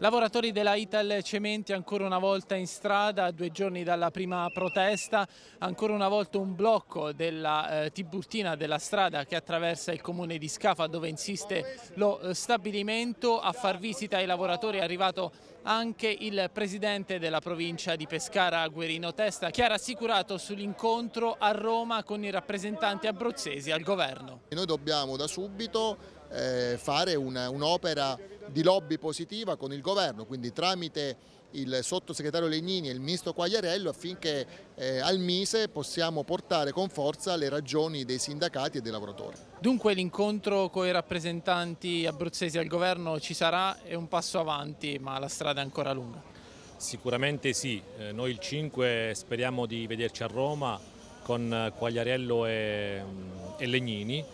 Lavoratori della Ital Cementi ancora una volta in strada, due giorni dalla prima protesta, ancora una volta un blocco della eh, Tiburtina della strada che attraversa il comune di Scafa dove insiste lo eh, stabilimento. A far visita ai lavoratori è arrivato anche il presidente della provincia di Pescara, Guerino Testa, che ha rassicurato sull'incontro a Roma con i rappresentanti abruzzesi al governo. Noi dobbiamo da subito eh, fare un'opera un di lobby positiva con il governo, quindi tramite il sottosegretario Legnini e il ministro Quagliarello affinché eh, al Mise possiamo portare con forza le ragioni dei sindacati e dei lavoratori. Dunque l'incontro con i rappresentanti abruzzesi al governo ci sarà, è un passo avanti ma la strada è ancora lunga. Sicuramente sì, eh, noi il 5 speriamo di vederci a Roma con Quagliarello e, mm, e Legnini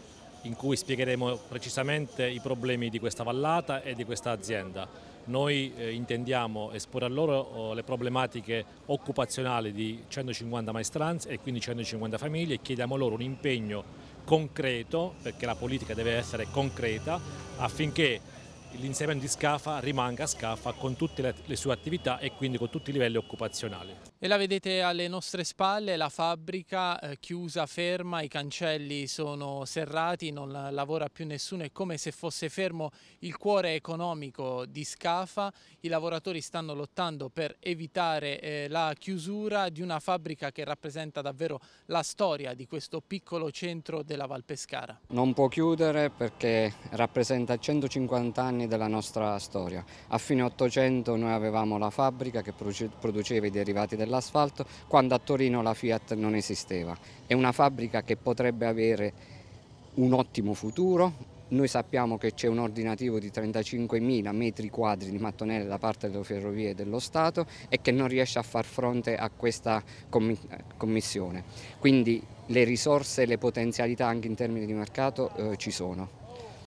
in cui spiegheremo precisamente i problemi di questa vallata e di questa azienda. Noi eh, intendiamo esporre a loro oh, le problematiche occupazionali di 150 maestranze e quindi 150 famiglie e chiediamo loro un impegno concreto, perché la politica deve essere concreta, affinché l'insieme di Scafa rimanga Scafa con tutte le, sue attività e quindi con tutti i livelli occupazionali. E la vedete alle nostre spalle, la fabbrica eh, chiusa, ferma, i cancelli sono serrati, non lavora più nessuno, è come se fosse fermo il cuore economico di Scafa, i lavoratori stanno lottando per evitare eh, la chiusura di una fabbrica che rappresenta davvero la storia di questo piccolo centro della Val Pescara. Non può chiudere perché rappresenta 150 anni anni della nostra storia. A fine 800 noi avevamo la fabbrica che produceva i derivati dell'asfalto, quando a Torino la Fiat non esisteva. È una fabbrica che potrebbe avere un ottimo futuro, noi sappiamo che c'è un ordinativo di 35.000 metri quadri di mattonelle da parte delle ferrovie dello Stato e che non riesce a far fronte a questa commissione. Quindi le risorse e le potenzialità anche in termini di mercato eh, ci sono.